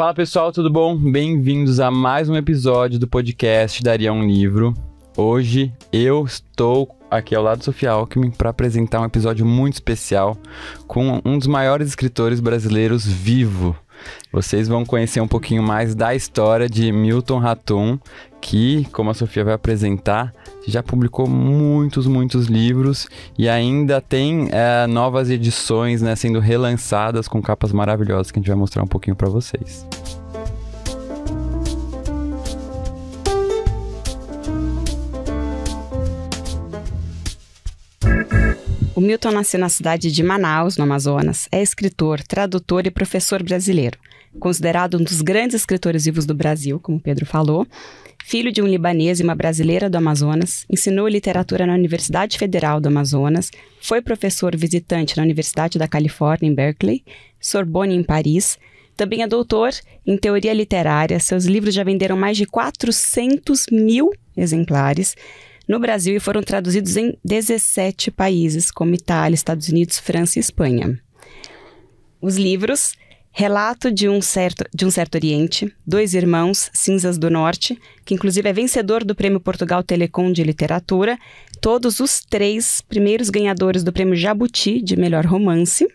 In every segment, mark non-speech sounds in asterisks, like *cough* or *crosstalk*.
Fala pessoal, tudo bom? Bem-vindos a mais um episódio do podcast Daria um Livro. Hoje eu estou aqui ao lado do Sofia Alckmin para apresentar um episódio muito especial com um dos maiores escritores brasileiros vivo. Vocês vão conhecer um pouquinho mais da história de Milton Ratum, que, como a Sofia vai apresentar, já publicou muitos, muitos livros e ainda tem é, novas edições né, sendo relançadas com capas maravilhosas que a gente vai mostrar um pouquinho para vocês. Milton nasceu na cidade de Manaus, no Amazonas. É escritor, tradutor e professor brasileiro. Considerado um dos grandes escritores vivos do Brasil, como o Pedro falou. Filho de um libanês e uma brasileira do Amazonas, ensinou literatura na Universidade Federal do Amazonas, foi professor visitante na Universidade da Califórnia, em Berkeley, Sorbonne, em Paris, também é doutor em teoria literária. Seus livros já venderam mais de 400 mil exemplares no Brasil e foram traduzidos em 17 países, como Itália, Estados Unidos, França e Espanha. Os livros Relato de um, certo, de um Certo Oriente, Dois Irmãos, Cinzas do Norte, que inclusive é vencedor do Prêmio Portugal Telecom de Literatura, todos os três primeiros ganhadores do Prêmio Jabuti de Melhor Romance.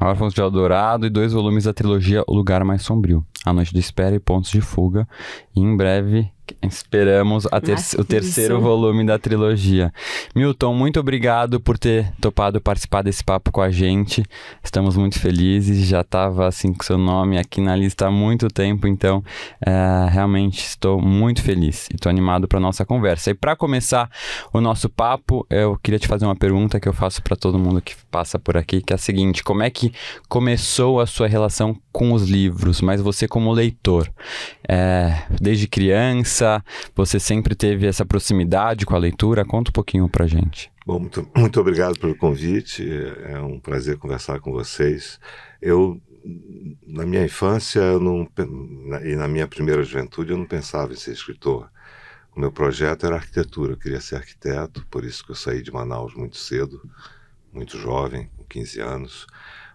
Órfãos de Eldorado e dois volumes da trilogia O Lugar Mais Sombrio, A Noite de Espera e Pontos de Fuga, e em breve esperamos ter o terceiro volume da trilogia. Milton, muito obrigado por ter topado participar desse papo com a gente. Estamos muito felizes, já estava assim com seu nome aqui na lista há muito tempo, então é, realmente estou muito feliz e estou animado para nossa conversa. E para começar o nosso papo, eu queria te fazer uma pergunta que eu faço para todo mundo que passa por aqui, que é a seguinte: como é que começou a sua relação com os livros, mas você como leitor, é, desde criança você sempre teve essa proximidade com a leitura? Conta um pouquinho para gente. Bom, muito, *laughs* muito obrigado pelo convite. É, é um prazer conversar com vocês. Eu na minha infância eu não, e na minha primeira juventude eu não pensava em ser escritor. O meu projeto era arquitetura, eu queria ser arquiteto, por isso que eu saí de Manaus muito cedo, muito jovem, com 15 anos.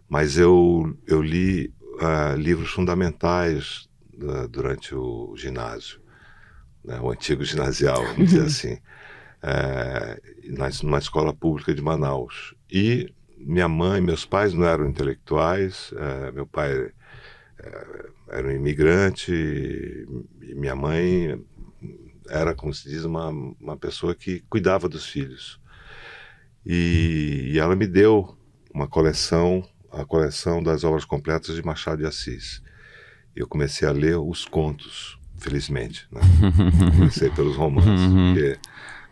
Mas eu, eu li uh, livros fundamentais uh, durante o ginásio né, o antigo ginasial, vamos dizer *laughs* assim, é, na, numa escola pública de Manaus. E minha mãe, meus pais não eram intelectuais, é, meu pai é, era um imigrante e minha mãe era, como se diz, uma, uma pessoa que cuidava dos filhos. E, e, ela me deu uma coleção, a coleção das obras completas de Machado de Assis. Eu comecei a ler os contos felizmente, né? Comecei pelos romances, uhum. porque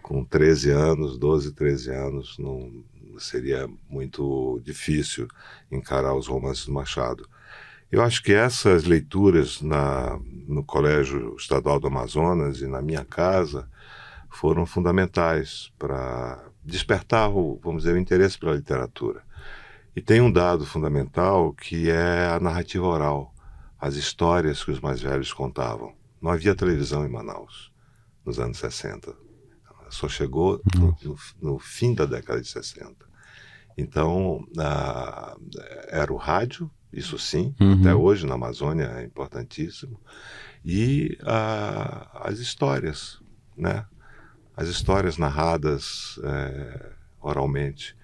com 13 anos, 12, 13 anos, não seria muito difícil encarar os romances do Machado. Eu acho que essas leituras na, no Colégio Estadual do Amazonas e na minha casa foram fundamentais para despertar, o, vamos dizer, o interesse pela literatura. E tem um dado fundamental que é a narrativa oral, as histórias que os mais velhos contavam. Não havia televisão em Manaus nos anos 60. só chegou no, no, no, fim da década de 60. Então, ah, era o rádio, isso sim, uhum. até hoje na Amazônia é importantíssimo, e ah, as histórias, né? As histórias narradas eh, oralmente.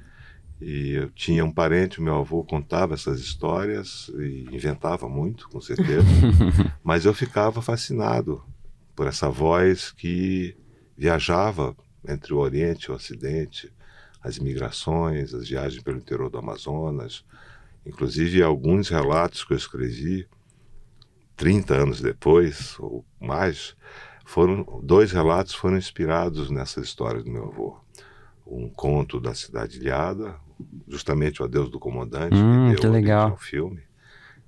E eu tinha um parente, meu avô contava essas histórias e inventava muito, com certeza. *laughs* mas eu ficava fascinado por essa voz que viajava entre o Oriente e o Ocidente, as migrações, as viagens pelo interior do Amazonas. Inclusive, alguns relatos que eu escrevi 30 anos depois, ou mais, foram dois relatos foram inspirados nessas histórias do meu avô um conto da cidade ilhada, justamente O Adeus do Comandante, hum, que deu que legal. filme,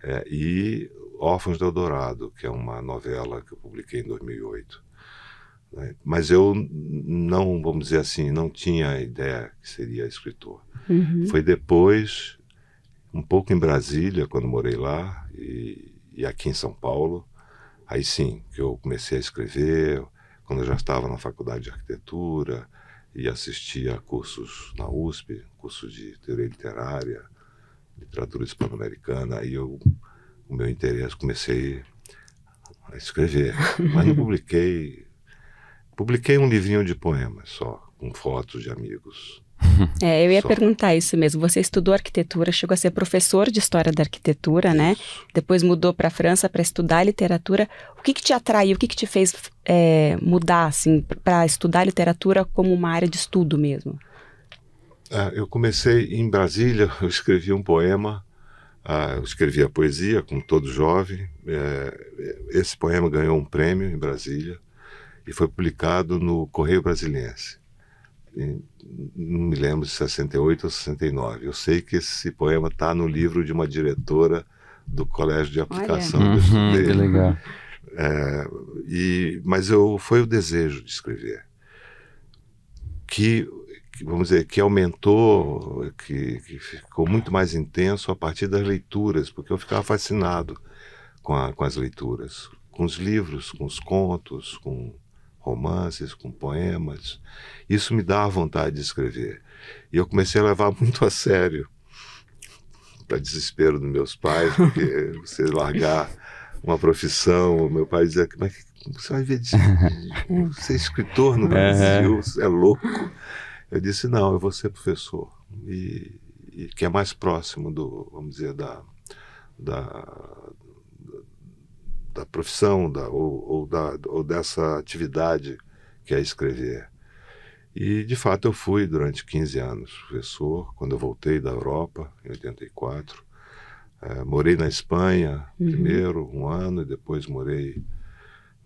é, e Órfãos do Eldorado, que é uma novela que eu publiquei em 2008. Né? Mas eu não, vamos dizer assim, não tinha ideia que seria escritor. Uhum. Foi depois, um pouco em Brasília, quando morei lá, e, e aqui em São Paulo, aí sim, que eu comecei a escrever, quando eu já estava na faculdade de arquitetura, e assistia a cursos na USP, curso de teoria literária, literatura hispano-americana, aí eu, o meu interesse, comecei a escrever. *laughs* Mas não publiquei. Publiquei um livrinho de poemas só, com fotos de amigos. *laughs* É, eu ia Só. perguntar isso mesmo. Você estudou arquitetura, chegou a ser professor de história da arquitetura, né? isso. né? Depois mudou para a França para estudar literatura. O que, que te atraiu? O que, que te fez é, mudar, assim, para estudar literatura como uma área de estudo mesmo? É, eu comecei em Brasília, *laughs* eu escrevi um poema, ah, eu escrevi a poesia como todo jovem. É, esse poema ganhou um prêmio em Brasília e foi publicado no Correio Brasiliense. não me lembro se 68 ou 69. Eu sei que esse poema está no livro de uma diretora do Colégio de Aplicação Olha. uhum, Que legal. É, e, mas eu, foi o desejo de escrever. Que vamos dizer, que aumentou, que, que, ficou muito mais intenso a partir das leituras, porque eu ficava fascinado com, a, com as leituras, com os livros, com os contos, com romances, com poemas. Isso me dava vontade de escrever. E eu comecei a levar *laughs* muito a sério, para desespero dos meus pais, porque *laughs* você largar uma profissão, meu pai dizia, mas você vai ver, de, de, de, de ser escritor no Brasil, você é louco. Eu disse, não, eu vou ser professor. E, e que é mais próximo do, vamos dizer, da, da, da profissão da, ou, ou, da, ou dessa atividade que é escrever. E, de fato, eu fui durante 15 anos professor. Quando eu voltei da Europa, em 84, é, eh, morei na Espanha uhum. primeiro um ano e depois morei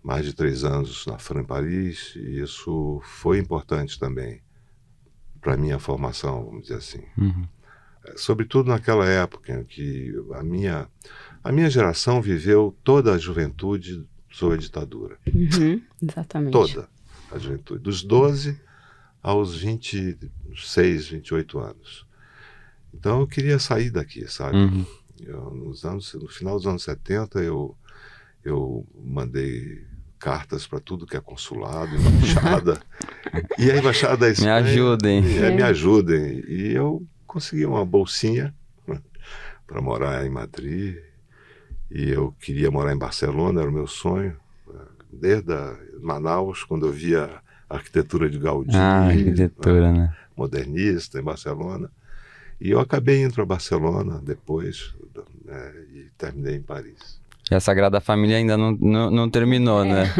mais de três anos na França em Paris. E isso foi importante também para minha formação, vamos dizer assim. Uhum. É, sobretudo naquela época em que a minha, a minha geração viveu toda a juventude sob a ditadura. Uhum, exatamente. Toda a juventude, dos 12 aos 26, 28 anos. Então eu queria sair daqui, sabe? Uhum. Eu, nos anos, no final dos anos 70, eu, eu mandei cartas para tudo que é consulado, embaixada. *laughs* e a embaixada é Me ajudem. É, me ajudem. E eu consegui uma bolsinha para morar em Madrid. E eu queria morar em Barcelona, era o meu sonho. Desde Manaus, quando eu via a arquitetura de Gaudí. Ah, arquitetura, né? né? Modernista, em Barcelona. E eu acabei indo para Barcelona depois né, e terminei em Paris. E a Sagrada Família ainda não, não, não terminou, é. né?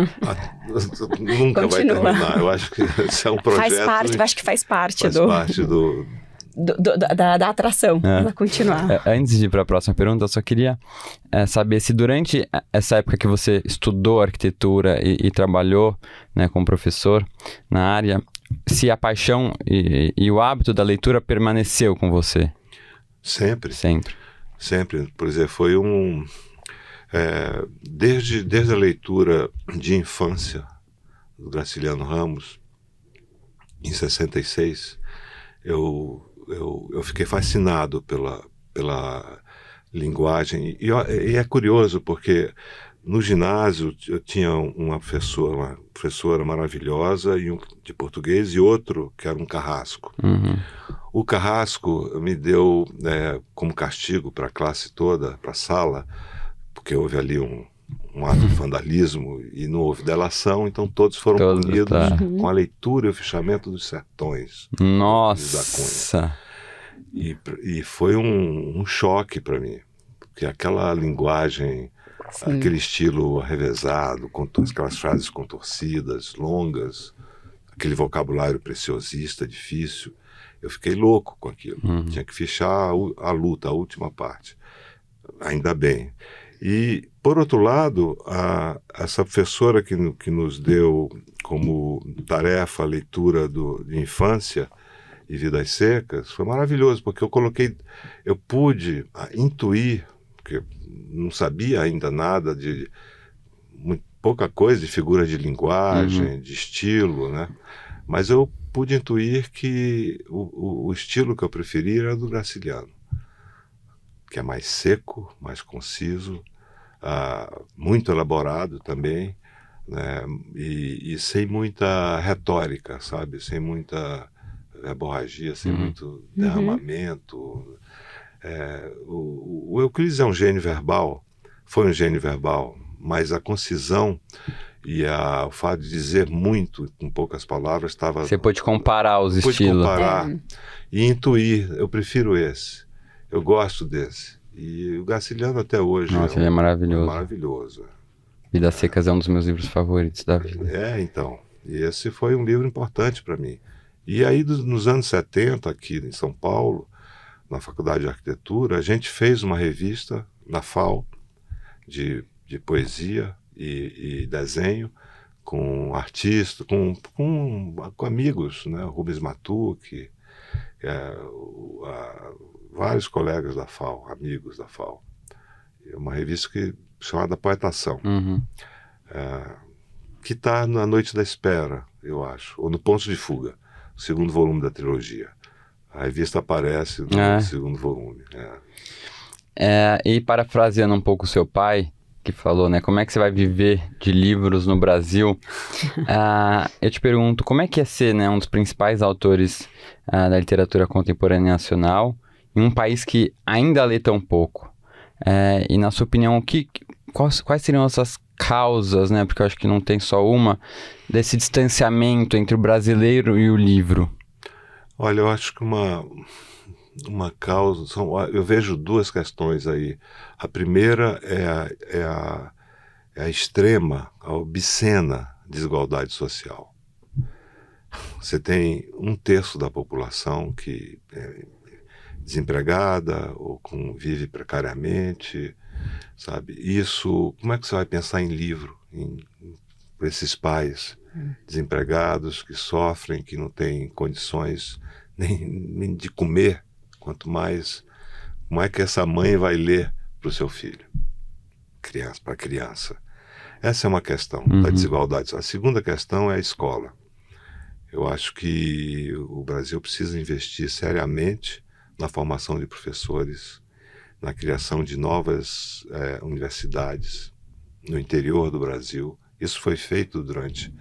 *laughs* Nunca vai terminar. Eu acho que *laughs* isso é um projeto. Faz parte, acho que faz parte faz do. Parte do... do, do da, da, atração, é. ela continuar. É, é, antes de ir para a próxima pergunta, eu só queria é, saber se durante essa época que você estudou arquitetura e, e trabalhou né, como professor na área, se a paixão e, e o hábito da leitura permaneceu com você. Sempre. Sempre. Sempre. Por exemplo, foi um, é, desde, desde a leitura de infância do Graciliano Ramos, em 66, eu, eu, eu fiquei fascinado pela, pela linguagem. E, e é curioso, porque no ginásio eu tinha uma professora, uma professora maravilhosa e um de português e outro que era um carrasco. Uhum. O carrasco me deu é, como castigo para a classe toda, para a sala, porque houve ali um, um ato de uhum. vandalismo e não houve delação, então todos foram todos, punidos tá. Uhum. com a leitura e o fechamento dos sertões. Nossa! E, e foi um, um choque para mim, porque aquela linguagem, Sim. aquele estilo revezado, com aquelas frases contorcidas, longas, aquele vocabulário preciosista, difícil, eu fiquei louco com aquilo. Uhum. Tinha que fechar a, a luta, a última parte. Ainda bem. E, por outro lado, a, essa professora que, que nos deu como tarefa a leitura do, de infância e vidas secas foi maravilhoso, porque eu coloquei, eu pude ah, intuir, porque não sabia ainda nada de, de muito, pouca coisa de figura de linguagem, uhum. de estilo, né? Mas eu pude intuir que o, o, o estilo que eu preferia era do Graciliano, que é mais seco, mais conciso, ah, muito elaborado também, né? e, e, sem muita retórica, sabe? Sem muita verborragia, sem uhum. muito uhum. derramamento. Uhum. É, o, o Euclides é um gênio verbal, foi um gênio verbal, mas a concisão e a, o fato de dizer muito com poucas palavras estava. Você pôde comparar os estilos. Pôde comparar é. e intuir. Eu prefiro esse. Eu gosto desse. E o Graciliano até hoje. Nossa, é ele é maravilhoso. Maravilhoso. Vidas Secas é um dos meus livros favoritos da vida. É, então. E esse foi um livro importante para mim. E aí, dos, nos anos 70, aqui em São Paulo, na Faculdade de Arquitetura, a gente fez uma revista na FAO de, de poesia e, e desenho com artistas, com, com, com amigos, né? Rubens Matuc, é, a, vários colegas da FAO, amigos da FAO. É uma revista que, chamada Poetação, uhum. é, que está na Noite da Espera, eu acho, ou no Ponto de Fuga, o segundo volume da trilogia. A revista aparece no é. segundo volume. É. é. e parafraseando um pouco o seu pai, que falou, né? Como é que você vai viver de livros no Brasil? *laughs* Ah, eu te pergunto, como é que é ser né, um dos principais autores ah, da literatura contemporânea nacional em um país que ainda lê tão pouco? É, e na sua opinião, o que, quais, quais seriam essas causas, né? Porque eu acho que não tem só uma, desse distanciamento entre o brasileiro e o livro? Olha, eu acho que uma, uma causa. São, eu vejo duas questões aí. A primeira é a, é a, é a extrema, a obscena desigualdade social. Você tem um terço da população que é, desempregada ou com, vive precariamente, sabe? Isso, como é que você vai pensar em livro, em, em para esses pais hum. desempregados que sofrem, que não têm condições nem, nem de comer, quanto mais como é que essa mãe vai ler para o seu filho, criança para criança? Essa é uma questão uhum. da desigualdade. A segunda questão é a escola. Eu acho que o Brasil precisa investir seriamente na formação de professores, na criação de novas eh, universidades no interior do Brasil. Isso foi feito durante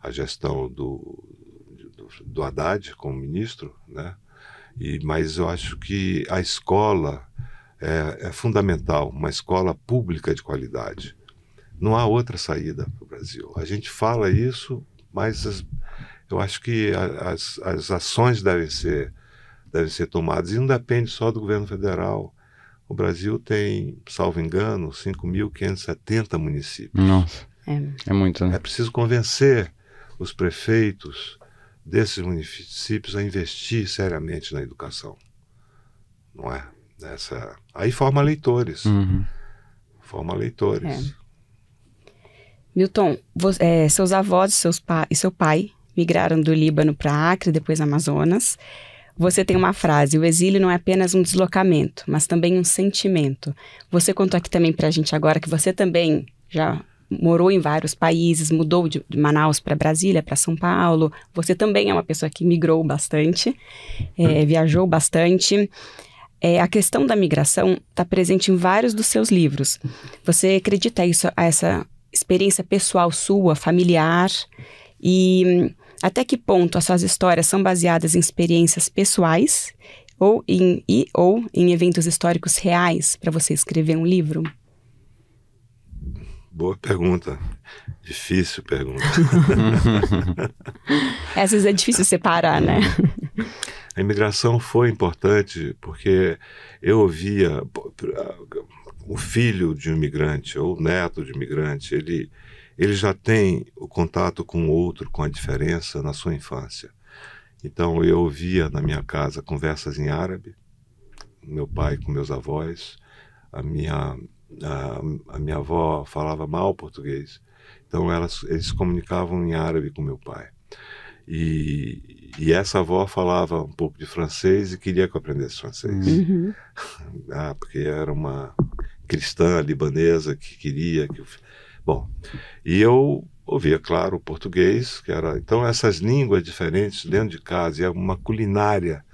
a gestão do, do, do Haddad como ministro, né? E, mas eu acho que a escola é, é fundamental, uma escola pública de qualidade. Não há outra saída para o Brasil. A gente fala isso, mas as, eu acho que as, as ações devem ser devem ser tomadas. E não depende só do governo federal. O Brasil tem, salvo engano, 5.570 municípios. Nossa. É, é muito, né? É preciso convencer os prefeitos desses municípios a investir seriamente na educação. Não é? Essa... Aí forma leitores. Uhum. Forma leitores. É. Milton, você, é, seus avós seus pa, e seu pai migraram do Líbano para Acre, depois Amazonas. Você tem uma frase: o exílio não é apenas um deslocamento, mas também um sentimento. Você contou aqui também para a gente agora que você também já morou em vários países, mudou de, Manaus para Brasília, para São Paulo. Você também é uma pessoa que migrou bastante, é, hum. viajou bastante. É, a questão da migração está presente em vários dos seus livros. Você acredita isso, a essa experiência pessoal sua, familiar? E hum, até que ponto as suas histórias são baseadas em experiências pessoais ou em, e ou em eventos históricos reais para você escrever um livro? Boa pergunta. Difícil pergunta. *laughs* É, às vezes é difícil separar, né? A imigração foi importante porque eu ouvia o filho de um imigrante ou o neto de um imigrante, ele ele já tem o contato com o outro, com a diferença na sua infância. Então eu ouvia na minha casa conversas em árabe, meu pai com meus avós, a minha a, a minha avó falava mal português, então elas, eles comunicavam em árabe com meu pai. E, e, essa avó falava um pouco de francês e queria que eu aprendesse francês. Uhum. *laughs* ah, porque era uma cristã libanesa que queria que eu Bom, e eu ouvia, claro, o português, que era. Então, essas línguas diferentes dentro de casa, e é uma culinária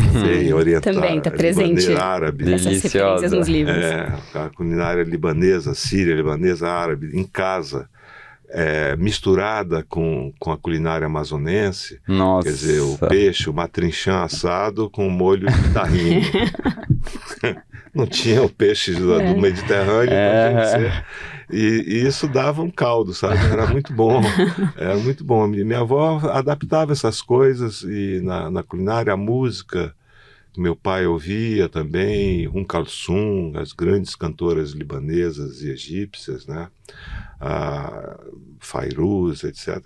uhum. bem oriental. Também está presente. É árabe. Deliciosa. nos livros. É, a culinária libanesa, síria, libanesa, árabe, em casa. É, misturada com, com a culinária amazonense. Nossa. Quer dizer, o peixe, o matrinchã assado com molho de tahine. *laughs* *laughs* não tinha o peixe do, é. do Mediterrâneo, então é. E, e, isso dava um caldo, sabe? Era muito bom. *laughs* Era muito bom. Minha avó adaptava essas coisas e na, na culinária, a música que meu pai ouvia também, Rum Kalsum, as grandes cantoras libanesas e egípcias, né? A Fairuz, etc.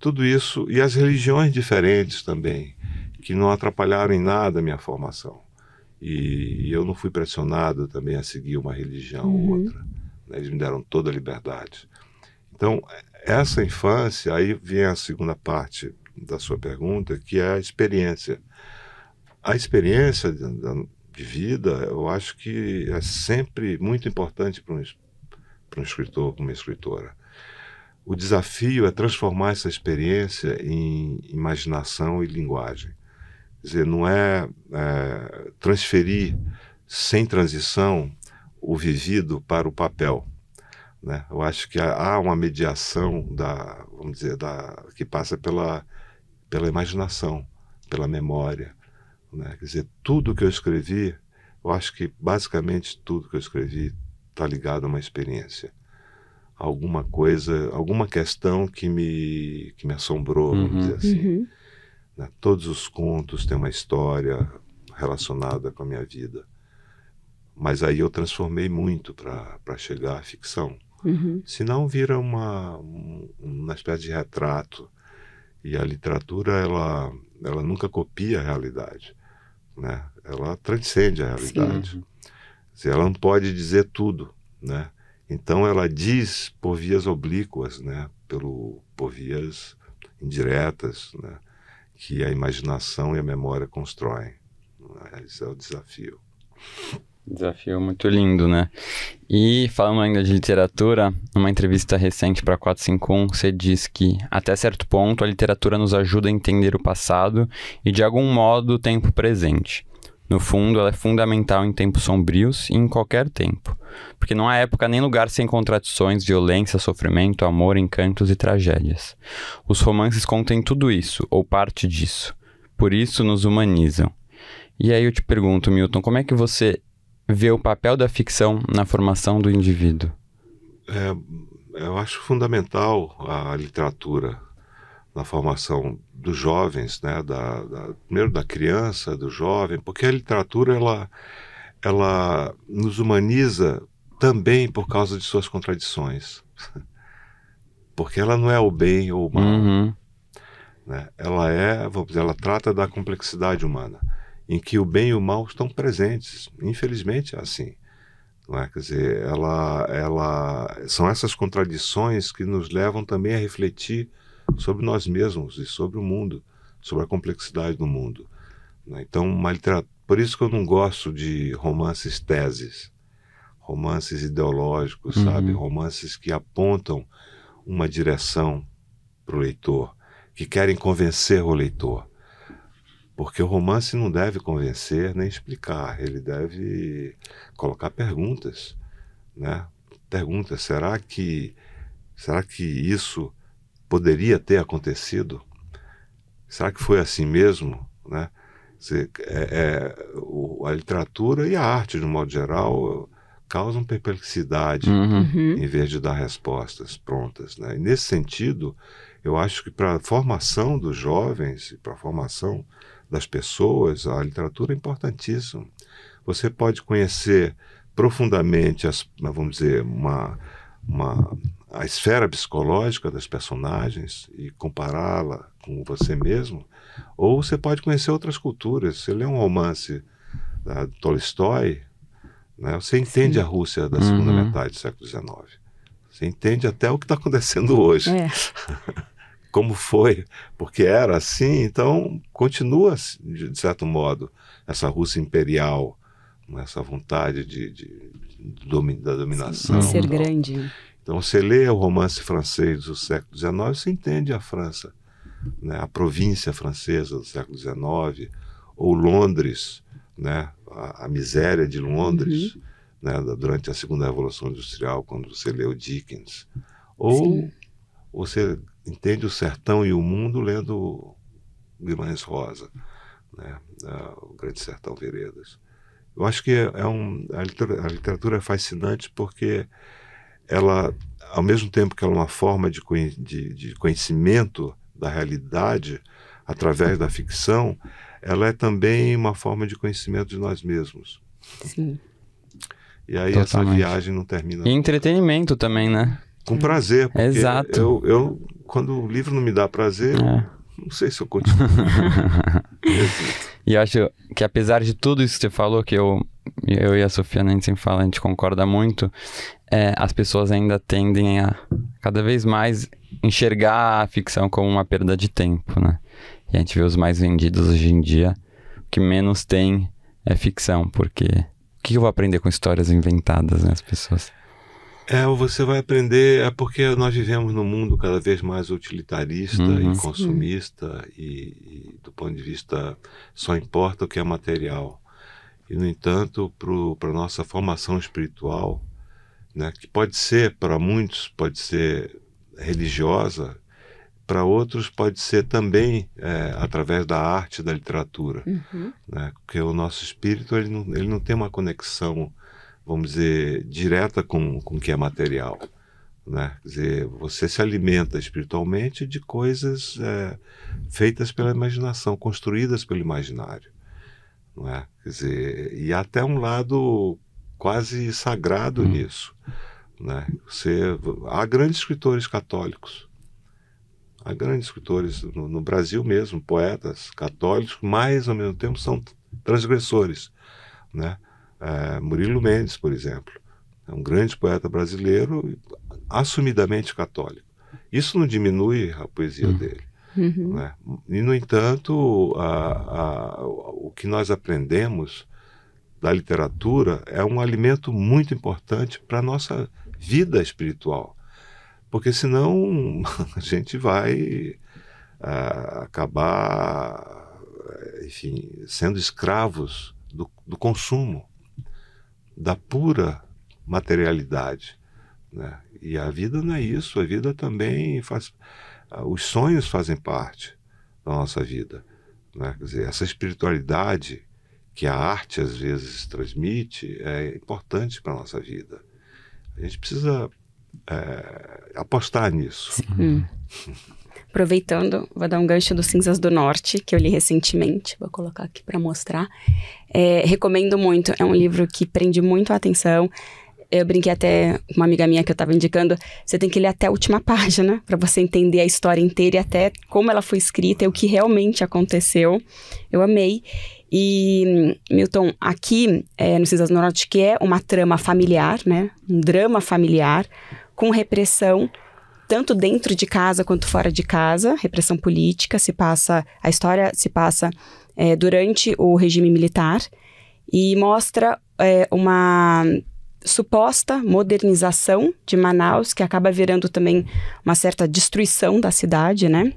Tudo isso e as religiões diferentes também, que não atrapalharam em nada a minha formação. E, e eu não fui pressionado também a seguir uma religião ou uhum. outra. Né? Eles me deram toda a liberdade. Então, essa infância, aí vem a segunda parte da sua pergunta, que é a experiência. A experiência de, de vida, eu acho que é sempre muito importante para um, para um escritor, para uma escritora. O desafio é transformar essa experiência em imaginação e linguagem. Quer dizer, não é, é transferir sem transição o vivido para o papel. Né? Eu acho que há uma mediação da, vamos dizer, da, que passa pela, pela imaginação, pela memória. Né? Quer dizer, tudo que eu escrevi, eu acho que basicamente tudo que eu escrevi está ligado a uma experiência alguma coisa, alguma questão que me, que me assombrou, vamos uhum. dizer assim. Uhum. Né? Todos os contos têm uma história relacionada com a minha vida. Mas aí eu transformei muito para chegar à ficção. Uhum. Senão vira uma, uma espécie de retrato. E a literatura, ela, ela nunca copia a realidade. Né? Ela transcende a realidade. Sim. Ela não pode dizer tudo. Né? Então ela diz por vias oblíquas, né? Pelo, por vias indiretas, né? que a imaginação e a memória constroem. Né? Esse é o desafio. Desafio muito lindo, né? E falando ainda de literatura, numa entrevista recente para 451, você diz que, até certo ponto, a literatura nos ajuda a entender o passado e, de algum modo, o tempo presente. No fundo, ela é fundamental em tempos sombrios e em qualquer tempo, porque não há época nem lugar sem contradições, violência, sofrimento, amor, encantos e tragédias. Os romances contêm tudo isso, ou parte disso. Por isso, nos humanizam. E aí eu te pergunto, Milton, como é que você vê o papel da ficção na formação do indivíduo? É, eu acho fundamental a literatura na formação dos jovens, né, da, da, primeiro da criança, do jovem, porque a literatura ela, ela nos humaniza também por causa de suas contradições, *laughs* porque ela não é o bem ou o mal, uhum. né? Ela é, vamos dizer, ela trata da complexidade humana em que o bem e o mal estão presentes. Infelizmente é assim. Não é? Quer dizer, ela, ela, são essas contradições que nos levam também a refletir sobre nós mesmos e sobre o mundo, sobre a complexidade do mundo. É? Então, uma por isso que eu não gosto de romances teses, romances ideológicos, uhum. sabe? Romances que apontam uma direção para o leitor, que querem convencer o leitor. Porque o romance não deve convencer nem explicar, ele deve colocar perguntas, né? Perguntas, será que será que isso poderia ter acontecido? Será que foi assim mesmo, né? É, é, a literatura e a arte, de um modo geral, causam perplexidade uhum. uhum. em vez de dar respostas prontas. Né? E nesse sentido, eu acho que para a formação dos jovens e para a formação das pessoas, a literatura é importantíssima. Você pode conhecer profundamente, as, vamos dizer, uma, uma, a esfera psicológica das personagens e compará-la com você mesmo, ou você pode conhecer outras culturas. Você lê um romance da Tolstói, né? você entende Sim. a Rússia da segunda uhum. metade do século XIX. Você entende até o que está acontecendo *laughs* hoje. É. *laughs* como foi, porque era assim, então continua, de certo modo, essa Rússia imperial, né, essa vontade de, de, de domi da dominação. Sim, de ser grande. Então, você lê o romance francês do século XIX, você entende a França, né? a província francesa do século XIX, ou Londres, né? a, a miséria de Londres. Uhum. Né, durante a segunda revolução industrial quando você lê o Dickens ou Sim. você entende o sertão e o mundo lendo Guimarães Rosa, né? Ah, o Grande Sertão Veredas. Eu acho que é, é um, a, literatura, a literatura é fascinante porque ela, ao mesmo tempo que ela é uma forma de, de, de conhecimento da realidade através da ficção, ela é também uma forma de conhecimento de nós mesmos. Sim. E aí Totalmente. essa viagem não termina. E entretenimento também, né? Com prazer. Exato. Eu, eu quando o livro não me dá prazer, é. não sei se eu continuo. *laughs* e acho que apesar de tudo isso que você falou, que eu, eu e a Sofia né, a gente sempre fala, a gente concorda muito, é, as pessoas ainda tendem a cada vez mais enxergar a ficção como uma perda de tempo, né? E a gente vê os mais vendidos hoje em dia, o que menos tem é ficção, porque o que eu vou aprender com histórias inventadas, né, as pessoas? É, você vai aprender, é porque nós vivemos num mundo cada vez mais utilitarista uhum. e consumista, e, e, do ponto de vista só importa o que é material. E, no entanto, para a nossa formação espiritual, né, que pode ser, para muitos, pode ser religiosa, para outros pode ser também é, através da arte, da literatura. Uhum. Né, porque o nosso espírito ele não, ele não tem uma conexão vamos dizer, direta com o que é material. Né? Quer dizer, você se alimenta espiritualmente de coisas é, feitas pela imaginação, construídas pelo imaginário. Não é? Quer dizer, e há até um lado quase sagrado hum. nisso. Né? Você, há grandes escritores católicos. Há grandes escritores no, no Brasil mesmo, poetas católicos, mas ao mesmo tempo são transgressores. Né? Uh, Murilo Mendes, por exemplo, é um grande poeta brasileiro, assumidamente católico. Isso não diminui a poesia uhum. dele. Uhum. Né? E, no entanto, a, a, o que nós aprendemos da literatura é um alimento muito importante para a nossa vida espiritual. Porque senão *laughs* a gente vai acabar enfim, sendo escravos do, do consumo da pura materialidade. Né? E a vida não é isso, a vida também faz. Ah, os sonhos fazem parte da nossa vida. Né? Quer dizer, essa espiritualidade que a arte às vezes transmite é importante para a nossa vida. A gente precisa é, apostar nisso. Sim. Hum. Uhum. *laughs* aproveitando, vou dar um gancho dos Cinzas do Norte, que eu li recentemente, vou colocar aqui para mostrar. É, recomendo muito, é um livro que prende muito a atenção. Eu brinquei até com uma amiga minha que eu estava indicando, você tem que ler até a última *laughs* página para você entender a história inteira e até como ela foi escrita e o que realmente aconteceu. Eu amei. E, Milton, aqui é, no Cinzas do Norte, que é uma trama familiar, né? Um drama familiar com repressão tanto dentro de casa quanto fora de casa, repressão política, se passa a história se passa é, durante o regime militar e mostra é, uma suposta modernização de Manaus que acaba virando também uma certa destruição da cidade, né?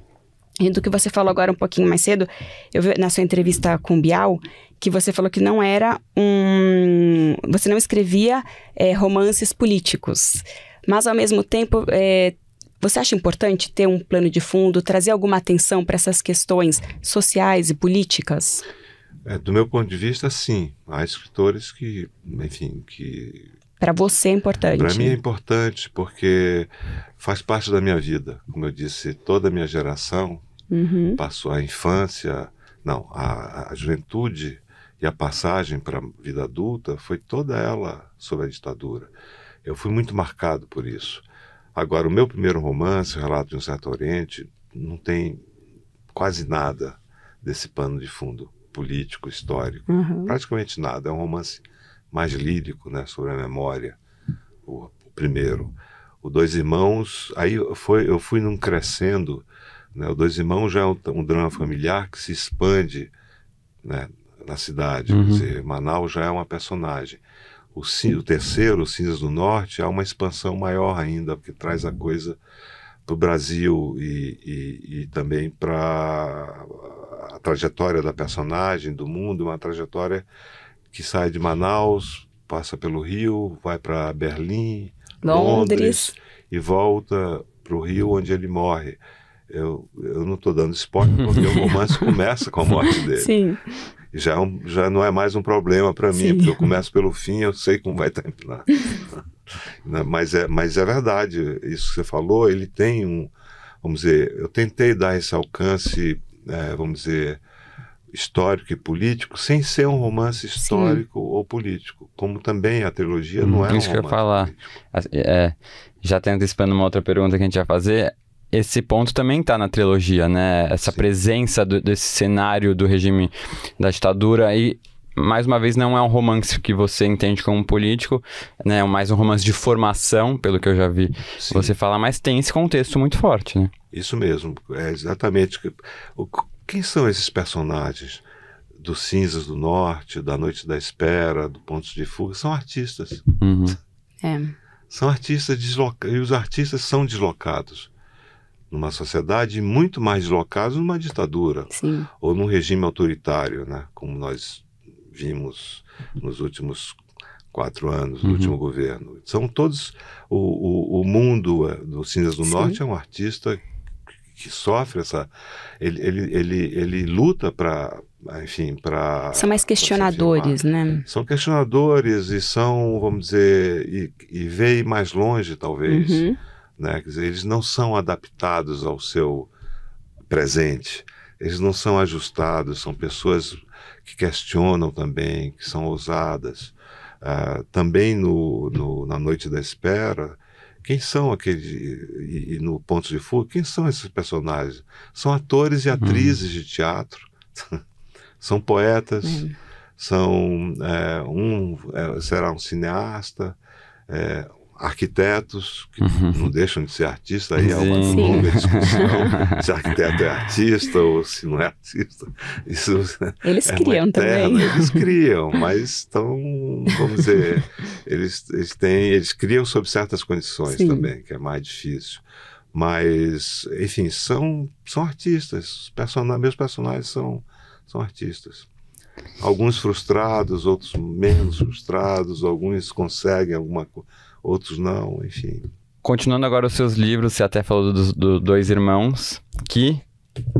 E do que você falou agora um pouquinho mais cedo, eu vi na sua entrevista com o Bial, que você falou que não era um. Você não escrevia é, romances políticos. Mas, ao mesmo tempo, é, você acha importante ter um plano de fundo, trazer alguma atenção para essas questões sociais e políticas? É, do meu ponto de vista, sim. Há escritores que, enfim, que. Para você é importante. Para mim é importante porque faz parte da minha vida. Como eu disse, toda a minha geração uhum. passou a infância, não, a, a juventude e a passagem para a vida adulta foi toda ela sob a ditadura. Eu fui muito marcado por isso. Agora, o meu primeiro romance, O Relato de um Certo Oriente, não tem quase nada desse pano de fundo político, histórico. Uhum. Praticamente nada. É um romance mais lírico, né, sobre a memória. O, o primeiro. O Dois Irmãos, aí foi, eu fui num crescendo. Né, o Dois Irmãos já é um, um drama familiar que se expande né, na cidade. Uhum. Dizer, Manaus já é uma personagem o, o terceiro, o Cinzas do Norte, há uma expansão maior ainda, porque traz a coisa para o Brasil e, e, e também para a trajetória da personagem, do mundo, uma trajetória que sai de Manaus, passa pelo Rio, vai para Berlim, Londres. Londres. e volta para o Rio onde ele morre. Eu, eu não estou dando spoiler porque o romance *laughs* começa com a morte dele. Sim já, é já não é mais um problema para mim, porque eu começo pelo fim, eu sei como vai terminar. *laughs* Né, mas, é, mas é verdade, isso que você falou, ele tem um. Vamos dizer, eu tentei dar esse alcance, é, vamos dizer, histórico e político, sem ser um romance histórico Sim. ou político, como também a trilogia não hum, é um romance. Isso que eu ia falar. É, já tendo antecipando uma outra pergunta que a gente ia fazer, esse ponto também está na trilogia, né? Essa Sim. presença do, desse cenário do regime da ditadura e mais uma vez não é um romance que você entende como político, né? É mais um romance de formação, pelo que eu já vi Sim. você falar, mas tem esse contexto muito forte, né? Isso mesmo, é exatamente. Quem são esses personagens? Dos Cinzas do Norte, da Noite da Espera, do Pontos de Fuga, são artistas. Uhum. É. São artistas deslocados, e os artistas são deslocados numa sociedade muito mais deslocada, numa ditadura Sim. ou num regime autoritário, né? como nós vimos nos últimos quatro anos do uhum. último governo. São todos o, o, o mundo é, do Cinzas do Sim. Norte é um artista que sofre essa ele ele ele, ele luta para enfim para são mais questionadores né são questionadores e são vamos dizer e, e veem mais longe talvez uhum. Né? Dizer, eles não são adaptados ao seu presente, eles não são ajustados, são pessoas que questionam também, que são ousadas. Uh, também no, no, na noite da espera, quem são aqueles e, e, no ponto de fuga, quem são esses personagens? São atores e uhum. atrizes hum. de teatro, *laughs* são poetas, hum. são é, um é, será um cineasta, é, arquitetos, que uhum. não deixam de ser artistas aí é Sim. uma longa discussão *laughs* se arquiteto é artista ou se não é artista. Isso eles é criam né? também. Eles criam, *laughs* mas estão, vamos dizer, eles, eles, têm, eles criam sob certas condições Sim. também, que é mais difícil. Mas, enfim, são, são artistas, personagens, meus personagens são, são artistas alguns frustrados, outros menos frustrados, alguns conseguem alguma coisa outros não, enfim. Continuando agora os seus livros, você até falou dos do Dois Irmãos, que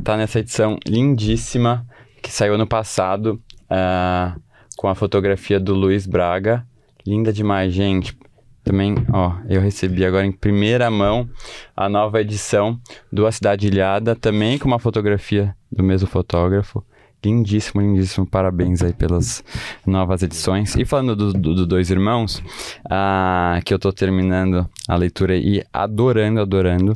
tá nessa edição lindíssima, que saiu ano passado, uh, com a fotografia do Luiz Braga. Linda demais, gente. Também, ó, eu recebi agora em primeira mão a nova edição do A Cidade Ilhada, também com uma fotografia do mesmo fotógrafo. Lindíssimo, lindíssimo. Parabéns aí pelas novas edições. E falando do, do, do Dois Irmãos, uh, que eu tô terminando a leitura e adorando, adorando.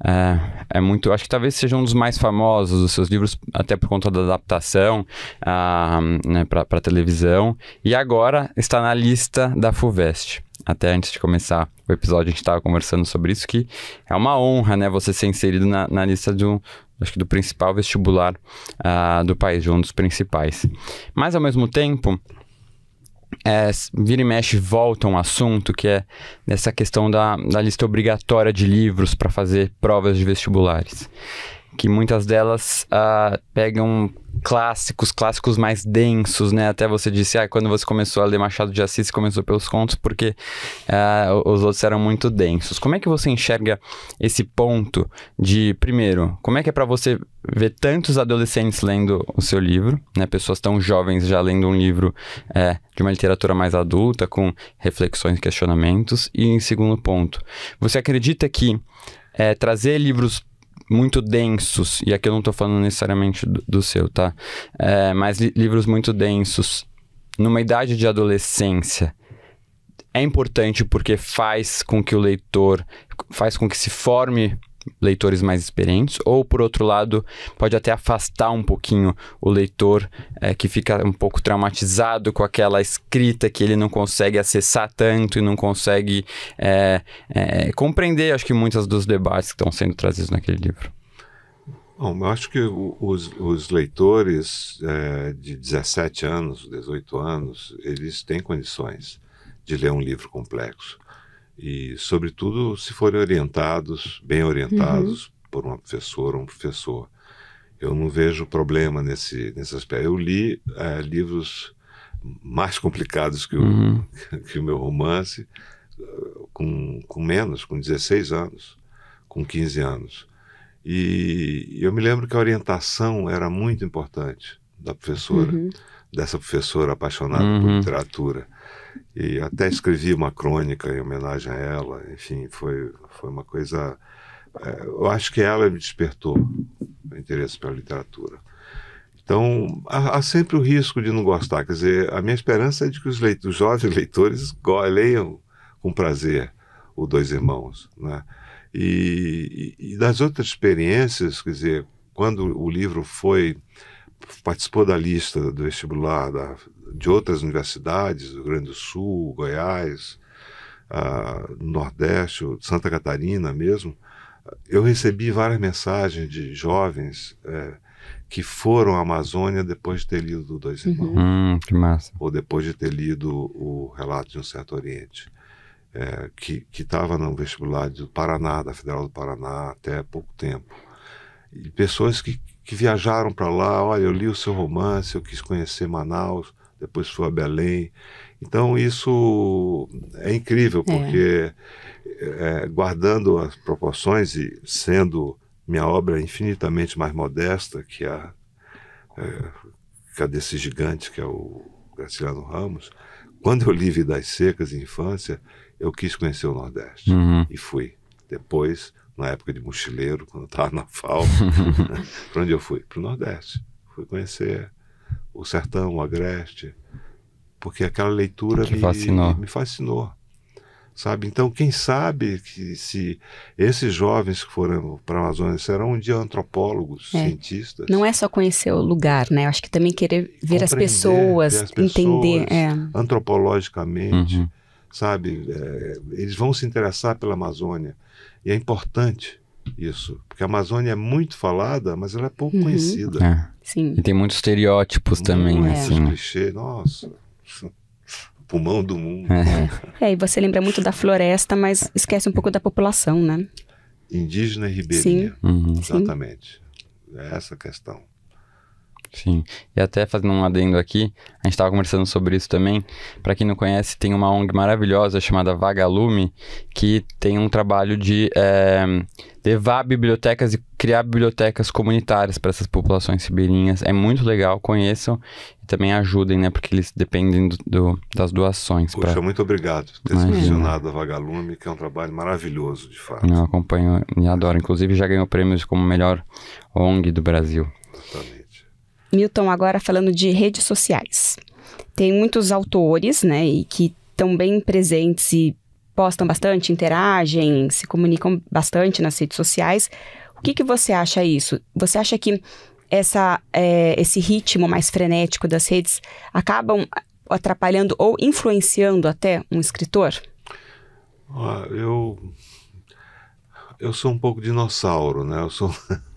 Uh, é muito. Acho que talvez seja um dos mais famosos dos seus livros, até por conta da adaptação uh, né, para televisão. E agora está na lista da FUVEST até antes de começar o episódio, a gente estava conversando sobre isso, que é uma honra, né, você ser inserido na, na lista de um, acho que do principal vestibular uh, do país, de um dos principais. Mas ao mesmo tempo, é, vira e mexe volta um assunto que é nessa questão da, da lista obrigatória de livros para fazer provas de vestibulares que muitas delas uh, pegam clássicos, clássicos mais densos, né? Até você disse, ah, quando você começou a ler Machado de Assis, começou pelos contos, porque uh, os outros eram muito densos. Como é que você enxerga esse ponto de, primeiro, como é que é para você ver tantos adolescentes lendo o seu livro, né? Pessoas tão jovens já lendo um livro é, de uma literatura mais adulta, com reflexões, questionamentos. E em segundo ponto, você acredita que é, trazer livros muito densos, e aqui eu não estou falando necessariamente do, do seu, tá? É, mas li livros muito densos, numa idade de adolescência, é importante porque faz com que o leitor, faz com que se forme leitores mais experientes, ou por outro lado, pode até afastar um pouquinho o leitor é, que fica um pouco traumatizado com aquela escrita que ele não consegue acessar tanto e não consegue é, é, compreender, acho que muitas dos debates que estão sendo trazidos naquele livro. Bom, eu acho que os, os leitores é, de 17 anos, 18 anos, eles têm condições de ler um livro complexo e, sobretudo, se forem orientados, bem orientados, uhum. por uma professora ou um professor. Eu não vejo problema nesse, nesse aspecto. Eu li eh, livros mais complicados que o, uhum. *laughs* que o meu romance, eh, com, com menos, com 16 anos, com 15 anos. E eu me lembro que a orientação era muito importante da professora, uhum. dessa professora apaixonada uhum. por literatura. E até escrevi uma crônica em homenagem a ela. Enfim, foi, foi uma coisa. É, eu acho que ela me despertou o interesse pela literatura. Então, há, há, sempre o risco de não gostar. Quer dizer, a minha esperança é de que os, leito, os jovens *laughs* leitores leiam com prazer o Dois Irmãos. Né? E, e, e, das outras experiências, quer dizer, quando o livro foi participou da lista do vestibular da, de outras universidades, Rio Grande do Sul, Goiás, ah, Nordeste, Santa Catarina mesmo, eu recebi várias mensagens de jovens é, que foram à Amazônia depois de ter lido Dois uhum. Irmãos. Uhum. Hum, que massa. Ou depois de ter lido o Relato de um Certo Oriente, é, que estava no vestibular do Paraná, da Federal do Paraná, até pouco tempo. E pessoas que, que viajaram para lá, olha, eu li o seu romance, eu quis conhecer Manaus depois foi a Belém. Então isso é incrível, é. porque é. É, guardando as proporções e sendo minha obra infinitamente mais modesta que a, é, que a desse gigante que é o Graciliano Ramos, quando eu li Vidas Secas em infância, eu quis conhecer o Nordeste uhum. e fui. Depois, na época de mochileiro, quando estava na FAO, *laughs* *laughs* para onde eu fui? Para o Nordeste. Fui conhecer o sertão, o agreste, porque aquela leitura me fascinou. me fascinou. Sabe? Então, quem sabe que se esses jovens que foram para a Amazônia serão um dia antropólogos, é. cientistas. Não é só conhecer o lugar, né? Eu acho que também querer ver as pessoas, ver as pessoas entender. É. Antropologicamente, uhum. sabe? É, eles vão se interessar pela Amazônia. E é importante isso. Porque a Amazônia é muito falada, mas ela é pouco uhum. conhecida. É. Sim. E tem muitos estereótipos muito também. É. assim, né? clichês, nossa. *laughs* Pulmão do mundo. É. é, e você lembra muito da floresta, mas esquece um pouco da população, né? Indígena e ribeirinha. Sim. Uhum. Exatamente. É essa a questão. Sim. E até fazendo um adendo aqui, a gente estava conversando sobre isso também. Para quem não conhece, tem uma ONG maravilhosa chamada Vagalume, que tem um trabalho de é, levar bibliotecas e criar bibliotecas comunitárias para essas populações ribeirinhas. É muito legal, conheçam e também ajudem, né? Porque eles dependem do, do das doações. Poxa, pra... muito obrigado por ter mencionado a Vagalume, que é um trabalho maravilhoso, de fato. Eu acompanho e adoro. Inclusive, já ganhou prêmios como melhor ONG do Brasil. Exatamente. Milton, agora falando de redes sociais. Tem muitos autores, né, e que estão bem presentes e postam bastante, interagem, se comunicam bastante nas redes sociais. O que, que você acha isso? Você acha que essa, é, esse ritmo mais frenético das redes acabam atrapalhando ou influenciando até um escritor? eu eu sou um pouco dinossauro, né? Eu sou *laughs*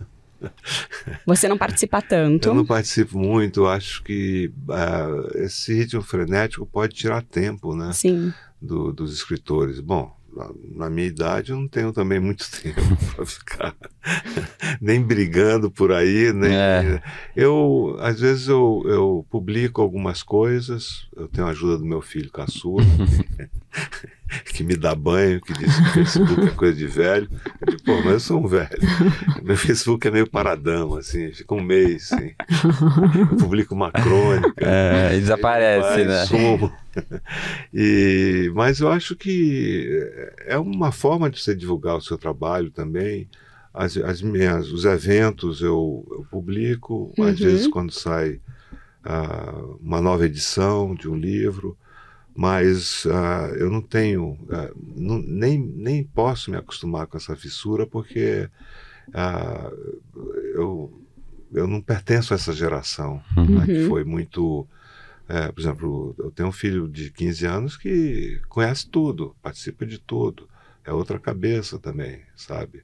Você não participa tanto? Eu não participo muito. Acho que uh, esse ritmo frenético pode tirar tempo, né? Sim. Do, dos escritores. Bom, na minha idade eu não tenho também muito *laughs* tempo para ficar *laughs* nem brigando por aí, nem é. eu às vezes eu, eu publico algumas coisas, eu tenho a ajuda do meu filho caçula. *laughs* que me dá banho, que diz que o Facebook é coisa de velho. Eu digo, pô, mas eu sou um velho. Meu Facebook é meio paradão, assim, fica um mês, assim. Eu publico uma crônica. É, desaparece, né? Sumo. E, mas eu acho que é uma forma de você divulgar o seu trabalho também. As, as minhas, os eventos eu, eu publico, uhum. às vezes quando sai uh, uma nova edição de um livro mas uh, eu não tenho, uh, não, nem, nem posso me acostumar com essa fissura, porque uh, eu, eu não pertenço a essa geração, uhum. né, que uhum. foi muito. Eh, por exemplo, eu tenho um filho de 15 anos que conhece tudo, participa de tudo, é outra cabeça também, sabe?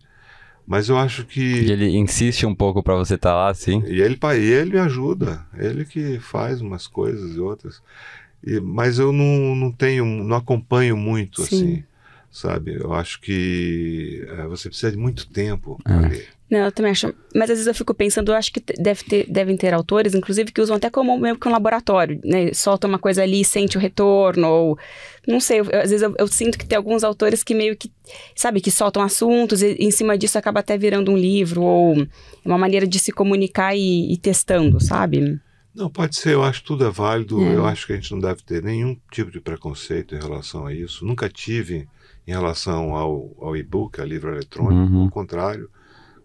Mas eu acho que. E ele insiste um pouco para você estar tá lá, sim. E ele, e ele me ajuda. Ele que faz umas coisas e outras mas eu não, não tenho, não acompanho muito, Sim. assim, sabe? Eu acho que é, você precisa de muito tempo é. para ler. Não, eu também acho. Mas às vezes eu fico pensando, eu acho que deve ter, devem ter autores, inclusive, que usam até como meio que um laboratório, né? Solta uma coisa ali e sente o retorno, ou. Não sei, eu, às vezes eu, eu, sinto que tem alguns autores que meio que, sabe, que soltam assuntos e em cima disso acaba até virando um livro, ou uma maneira de se comunicar e, e testando, sabe? Não, pode ser, eu acho tudo é válido, é. eu acho que a gente não deve ter nenhum tipo de preconceito em relação a isso. Nunca tive em relação ao, ao e-book, a livro eletrônico, uhum. ao contrário,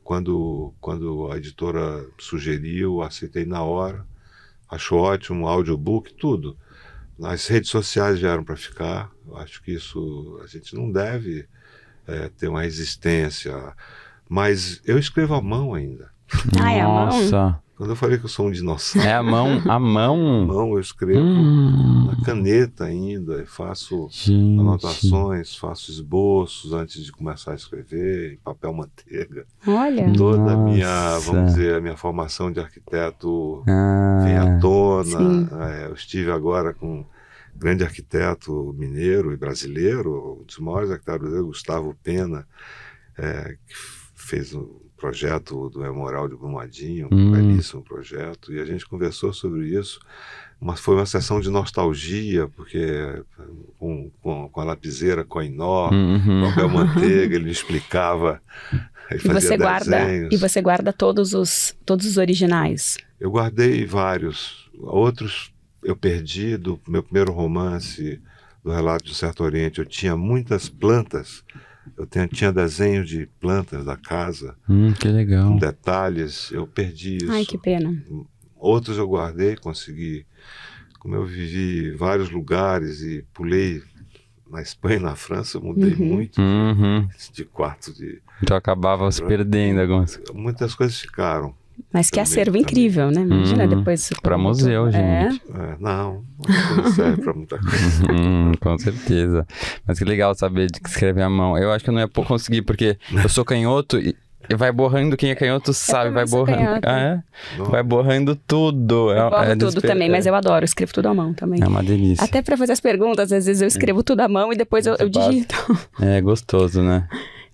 quando, quando a editora sugeriu, aceitei na hora, acho ótimo, audiobook, tudo. As redes sociais vieram para ficar, eu acho que isso a gente não deve é, ter uma resistência, mas eu escrevo à mão ainda. Ah, é a mão? Nossa. Quando eu falei que eu sou um dinossauro. É a mão, a mão. *laughs* A mão, eu escrevo hum. na caneta ainda, faço Gente. anotações, faço esboços antes de começar a escrever, em papel manteiga. Olha. Toda a minha, vamos dizer, a minha formação de arquiteto ah, vem à tona. É, eu estive agora com um grande arquiteto mineiro e brasileiro, um dos maiores arquitetos brasileiros, Gustavo Pena, é, que fez um projeto do Memorial de Brumadinho, um hum. belíssimo projeto, e a gente conversou sobre isso, mas foi uma sessão de nostalgia, porque com, com, com a lapiseira Coinó, uhum. papel *laughs* manteiga, ele me explicava. Ele e você guarda desenhos. e você guarda todos os todos os originais? Eu guardei vários, outros eu perdi do meu primeiro romance do relato de um certo Oriente. Eu tinha muitas plantas eu tenho, tinha desenhos de plantas da casa. Hum, que legal. Com detalhes. Eu perdi isso. Ai, que pena. Outros eu guardei, consegui. Como eu vivi vários lugares e pulei na Espanha e na França, eu mudei uhum. muito uhum. de quarto de. Então acabava se perdendo algumas. Muitas coisas ficaram. Mas que acervo também. incrível, né? Imagina hum, depois. Para museu, gente. É. É, não, não serve para muita coisa. Uhum, com certeza. Mas que legal saber de escrever à mão. Eu acho que eu não ia conseguir, porque eu sou canhoto e. vai borrando, quem é canhoto sabe, vai borrando. Ah, é? Vai borrando tudo. É eu borro é, tudo desper... também, mas é. eu adoro, eu escrevo tudo à mão também. É uma delícia. Até para fazer as perguntas, às vezes eu é. escrevo tudo à mão e depois eu, eu digito. *laughs* É gostoso, né?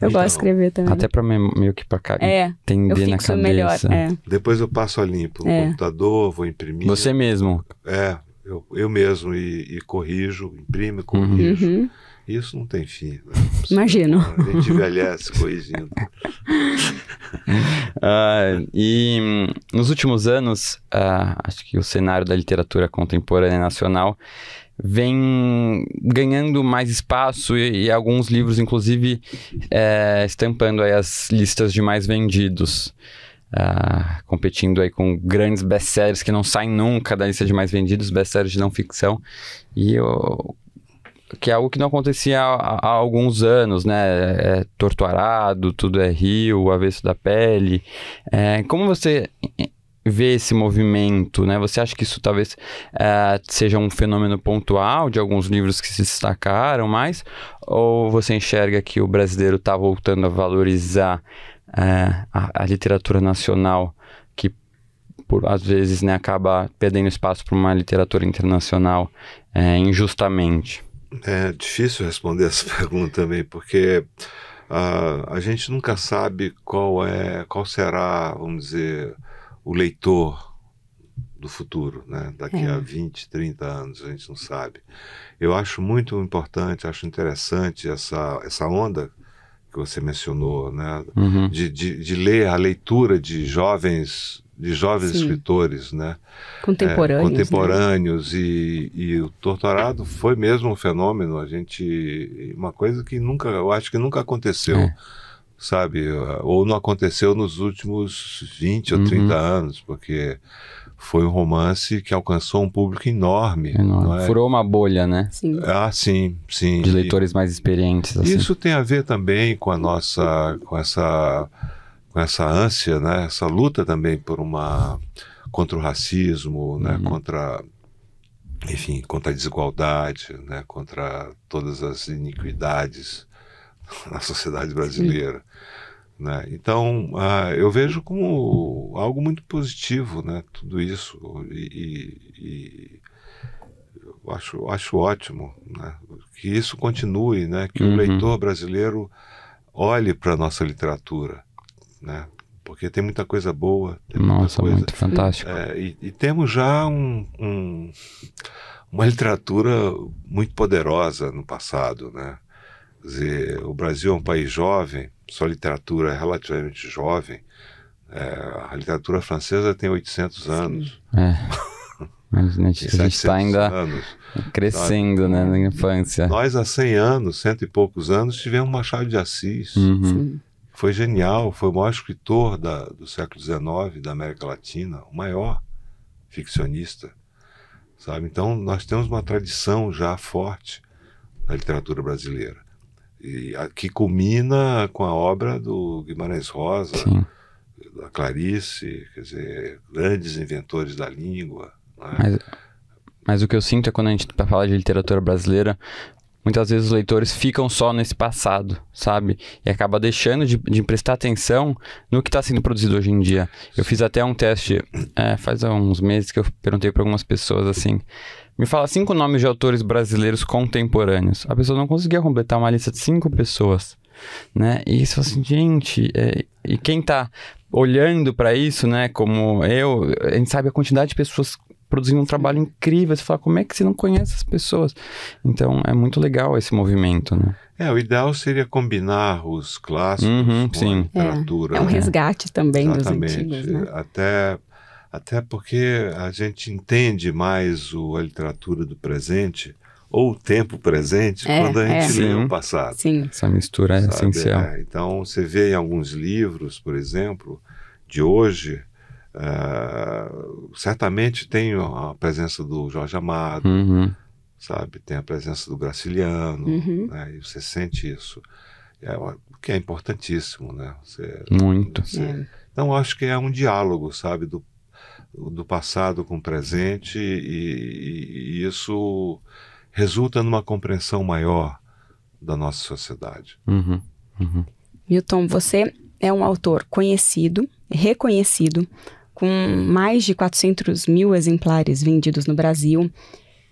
Eu então, gosto de então, escrever também. Até né? pra meio que pra ca... é, entender na cabeça. Melhor, é. Depois eu passo a limpo é. o computador, vou imprimir. Você mesmo? É, eu, eu mesmo e, e corrijo, imprimo e corrijo. Uhum. Isso não tem fim. Né? *laughs* Imagino. A gente envelhece corrigindo. uh, *laughs* e hum, nos últimos anos, uh, acho que o cenário da literatura contemporânea nacional vem ganhando mais espaço e, e alguns livros, inclusive, é, estampando aí as listas de mais vendidos. Uh, competindo aí com grandes best-sellers que não saem nunca da lista de mais vendidos, best-sellers de não ficção. E eu, que é algo que não acontecia há, há alguns anos, né? É, é Torto Arado, Tudo é Rio, O Avesso da Pele. É, como você vê esse movimento, né? Você acha que isso talvez é, seja um fenômeno pontual de alguns livros que se destacaram mais? Ou você enxerga que o brasileiro está voltando a valorizar é, a, a, literatura nacional, que por, às vezes né, acaba perdendo espaço para uma literatura internacional é, injustamente? É difícil responder essa *laughs* pergunta também, porque ah, a gente nunca sabe qual é, qual será, vamos dizer, o leitor do futuro, né? daqui é. a 20, 30 anos, a gente não sabe. Eu acho muito importante, acho interessante essa, essa onda que você mencionou, né? Uhum. De, de, de, ler a leitura de jovens de jovens Sim. escritores, né? Contemporâneos. É, né? contemporâneos né? e, e o Torturado foi mesmo um fenômeno. A gente uma coisa que nunca, eu acho que nunca aconteceu. É sabe? Ou não aconteceu nos últimos 20 uhum. ou 30 anos, porque foi um romance que alcançou um público enorme. enorme. É? Furou uma bolha, né? Sim. Ah, sim, sim. De leitores e mais experientes. Assim. Isso tem a ver também com a nossa, com essa, com essa ânsia, né? Essa luta também por uma contra o racismo, né? Uhum. Contra enfim, contra a desigualdade, né, contra todas as iniquidades *laughs* na sociedade brasileira. Né? Então, uh, eu vejo como algo muito positivo né, tudo isso. E, e, e eu acho, acho ótimo né, que isso continue, né, que uhum. o leitor brasileiro olhe para a nossa literatura. Né? Porque tem muita coisa boa. Nossa, coisa, muito fantástico. É, e, e, temos já um, um uma literatura muito poderosa no passado, né? dizer, o Brasil é um país jovem, sua literatura é relativamente jovem. É, a literatura francesa tem 800 anos. É. *laughs* A gente, está ainda anos. crescendo então, né, na infância. Nós, há 100 anos, cento e poucos anos, tivemos Machado de Assis. Uhum. Foi genial, foi o maior escritor da, do século XIX da América Latina, o maior ficcionista. Sabe? Então, nós temos uma tradição já forte na literatura brasileira. E aqui culmina com a obra do Guimarães Rosa, Sim. da Clarice, quer dizer, grandes inventores da língua. Né? Mas, mas o que eu sinto é quando a gente fala de literatura brasileira, muitas vezes os leitores ficam só nesse passado, sabe? E acaba deixando de, de prestar atenção no que está sendo produzido hoje em dia. Eu fiz até um teste é, faz uns meses que eu perguntei para algumas pessoas assim. Me fala cinco nomes de autores brasileiros contemporâneos. A pessoa não conseguia completar uma lista de cinco pessoas, né? E isso assim, gente, é, e quem está olhando para isso, né, como eu, a gente sabe a quantidade de pessoas produzindo um trabalho incrível. Você fala, como é que você não conhece as pessoas? Então, é muito legal esse movimento, né? É, o ideal seria combinar os clássicos uhum, com sim. a é. literatura. É, é um né? resgate também Exatamente. dos antigos, né? Até, até porque a gente entende mais o, a literatura do presente ou o tempo presente é, quando a gente é. lê sim, o passado. Sim. Essa mistura é Sabe? essencial. É, então, você vê em alguns livros, por exemplo, de hoje eh, certamente tem a presença do Jorge Amado, uhum. sabe? Tem a presença do Graciliano, uhum. né? E você sente isso. É, o que é importantíssimo, né? Você, Muito. Você... É. Então, acho que é um diálogo, sabe? Do, do passado com o presente e, e isso resulta numa compreensão maior da nossa sociedade. Uhum, uhum. Milton, você é um autor conhecido, reconhecido, com mais de 400 mil exemplares vendidos no Brasil,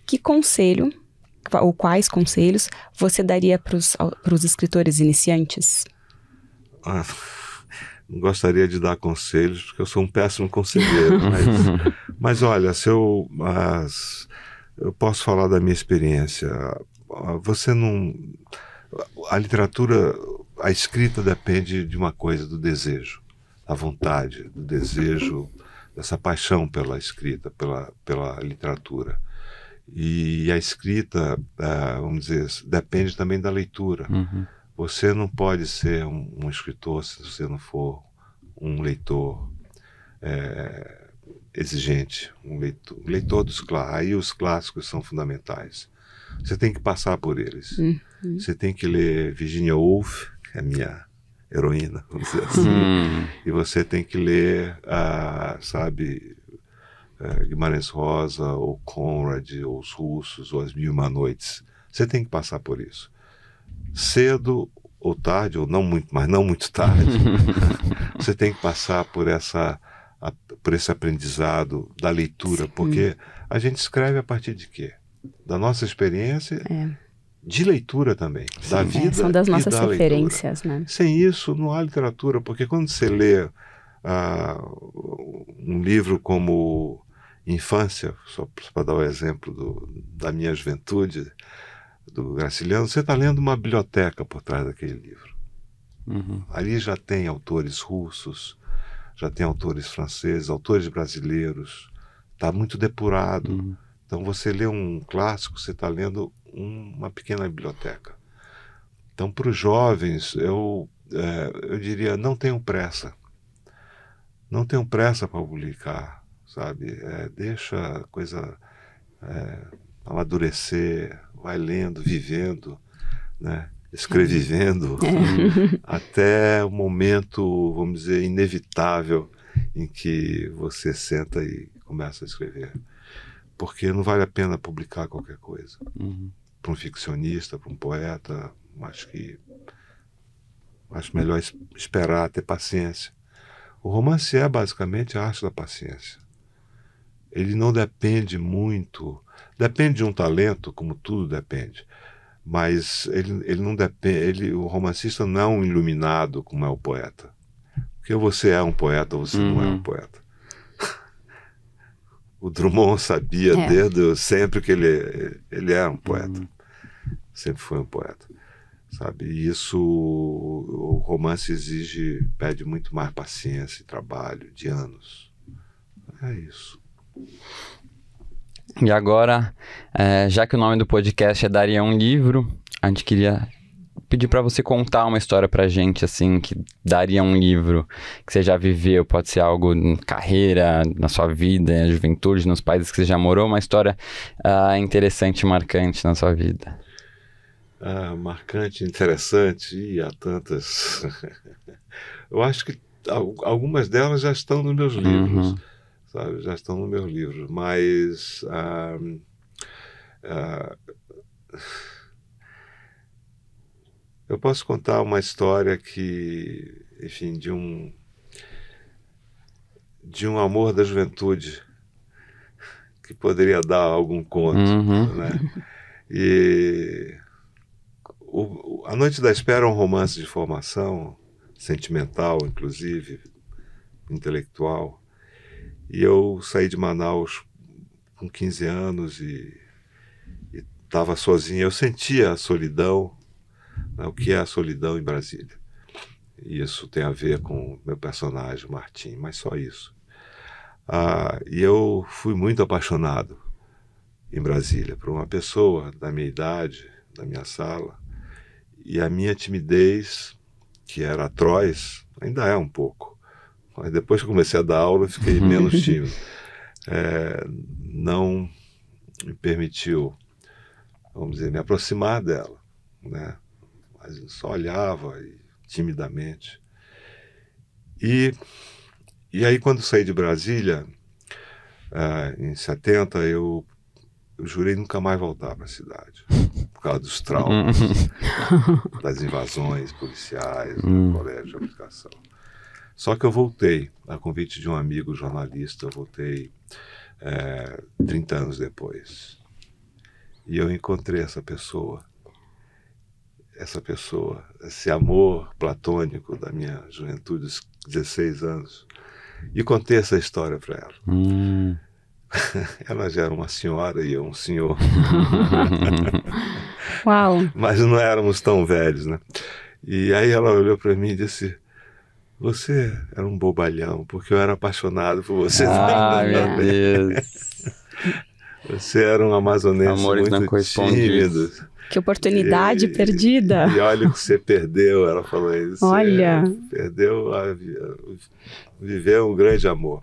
que conselho ou quais conselhos você daria para os escritores iniciantes? Ah, gostaria de dar conselhos, porque eu sou um péssimo conselheiro. *laughs* mas, mas, olha, se eu, mas, eu posso falar da minha experiência. Ah, você não. A literatura, a escrita depende de uma coisa, do desejo da vontade, do desejo, dessa paixão pela escrita, pela, pela literatura. E a escrita, ah, vamos dizer, depende também da leitura. Uhum. Você não pode ser um, um, escritor se você não for um leitor é, exigente, um leitor, um leitor dos clássicos. Aí os clássicos são fundamentais. Você tem que passar por eles. Uhum. Você tem que ler Virginia Woolf, que é minha heroína, *laughs* vamos dizer assim. Hum. E você tem que ler, ah, sabe, eh, Guimarães Rosa, ou Conrad, ou os russos, ou As Mil e Uma Noites. Você tem que passar por isso. Cedo ou tarde, ou não muito, mas não muito tarde, *laughs* você tem que passar por essa por esse aprendizado da leitura, Sim. porque a gente escreve a partir de quê? Da nossa experiência é de leitura também, Sim, da é, vida. É, são das nossas da referências, leitura. né? Sem isso, não há literatura, porque quando você lê uh, um livro como Infância, só para dar o um exemplo do, da minha juventude, do Graciliano, você está lendo uma biblioteca por trás daquele livro. Uhum. Ali já tem autores russos, já tem autores franceses, autores brasileiros, está muito depurado. Uhum. Então você lê um clássico, você está lendo um, uma pequena biblioteca. Então para os jovens eu é, eu diria não tenham pressa, não tenham pressa para publicar, sabe? É, deixa a coisa é, amadurecer, vai lendo, vivendo, né? escrevendo *laughs* é. *laughs* até o momento, vamos dizer, inevitável em que você senta e começa a escrever porque não vale a pena publicar qualquer coisa. Uhum. Para um ficcionista, para um poeta, acho que acho melhor esperar, ter paciência. O romance é basicamente a arte da paciência. Ele não depende muito, depende de um talento, como tudo depende. Mas ele, ele não depende, ele, o romancista não é um iluminado como é o poeta. Porque você é um poeta ou você uhum. não é um uhum. poeta o Drummond sabia é. desde sempre que ele, ele era um poeta. Hum. Sempre foi um poeta. Sabe? E isso, o romance exige, pede muito mais paciência e trabalho de anos. É isso. E agora, é, já que o nome do podcast é Daria um Livro, a gente queria pedir para você contar uma história pra gente, assim, que daria um livro que você já viveu, pode ser algo em carreira, na sua vida, na juventude, nos países que você já morou, uma história uh, interessante, marcante na sua vida. Ah, marcante, interessante, e há tantas. *laughs* Eu acho que algumas delas já estão nos meus uhum. livros, uhum. sabe? Já estão nos meus livros, mas. Ah, ah, eu posso contar uma história que, enfim, de um de um amor da juventude que poderia dar algum conto, uhum. né? E o, a Noite da Espera é um romance de formação sentimental, inclusive intelectual. E eu saí de Manaus com 15 anos e estava sozinho. Eu sentia a solidão né, o que é a solidão em Brasília. Isso tem a ver com meu personagem, Martim, mas só isso. Ah, e eu fui muito apaixonado em Brasília por uma pessoa da minha idade, da minha sala, e a minha timidez, que era atroz, ainda é um pouco. Mas depois que comecei a dar aula, fiquei *laughs* menos tímido. É, não me permitiu, vamos dizer, me aproximar dela, né? mas eu só olhava e, timidamente. E, e aí, quando saí de Brasília, uh, em 70, eu, eu jurei nunca mais voltar para a cidade, por causa dos traumas, *laughs* das invasões policiais, do hum. colégio de aplicação. Só que eu voltei, a convite de um amigo jornalista, eu voltei é, eh, 30 anos depois. E eu encontrei essa pessoa essa pessoa, esse amor platônico da minha juventude, dos 16 anos, e contei essa história para ela. Hum. *laughs* Ela já era uma senhora e eu um senhor. *laughs* Uau! Mas não éramos tão velhos, né? E aí ela olhou para mim e disse: Você era um bobalhão, porque eu era apaixonado por você. Ah, *laughs* meu Deus! Você era um amazonense Amores muito tímido. Que oportunidade e, perdida. E, olha o que você perdeu, ela falou isso. Olha. É, perdeu, a, viveu um grande amor.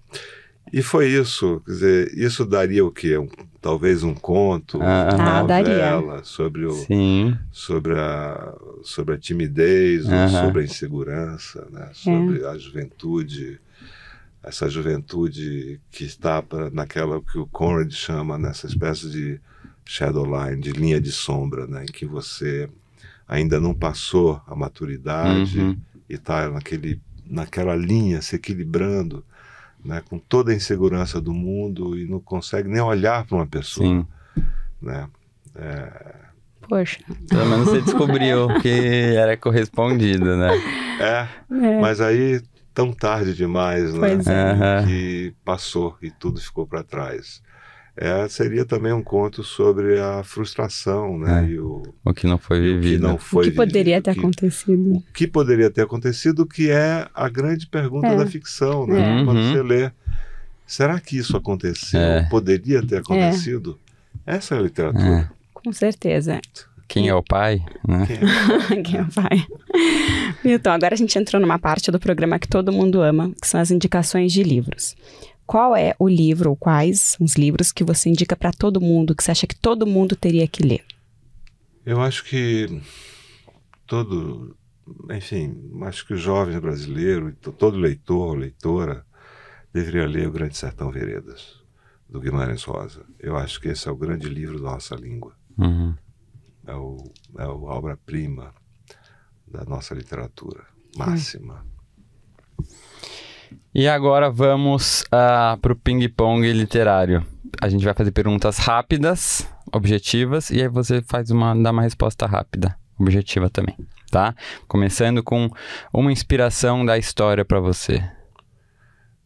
E foi isso, quer dizer, isso daria o quê? Um, talvez um conto, ah, uma ah, ah novela daria. sobre o, Sim. sobre a sobre a timidez, sobre a insegurança, né? sobre é. a juventude essa juventude que está pra, naquela que o Conrad chama nessa né, espécie de shadow line, de linha de sombra, né, em que você ainda não passou a maturidade uhum. e está naquele naquela linha se equilibrando, né, com toda a insegurança do mundo e não consegue nem olhar para uma pessoa, Sim. né? É... Poxa. Pelo menos você descobriu que era correspondido, né? É, é, mas aí tão tarde demais, né? Pois é. Que passou e tudo ficou para trás. É, seria também um conto sobre a frustração, né? É. E o, o que não foi vivido. O que, foi o que poderia vivido, ter que, acontecido. O que poderia ter acontecido, que é a grande pergunta é. da ficção, né? É. Uhum. Quando uhum. você lê, será que isso aconteceu? É. Poderia ter é. acontecido? Essa é a literatura. Com certeza. Quem é o pai? Né? É *laughs* Quem é o pai? Milton, agora a gente entrou numa parte do programa que todo mundo ama, que são as indicações de livros. Qual é o livro ou quais os livros que você indica para todo mundo, que você acha que todo mundo teria que ler? Eu acho que todo, enfim, acho que o jovem brasileiro, todo leitor, leitora, deveria ler O Grande Sertão Veredas, do Guimarães Rosa. Eu acho que esse é o grande livro da nossa língua. Uhum é, o, é a obra-prima da nossa literatura máxima. E agora vamos uh, ah, para o ping-pong literário. A gente vai fazer perguntas rápidas, objetivas, e aí você faz uma, dá uma resposta rápida, objetiva também, tá? Começando com uma inspiração da história para você.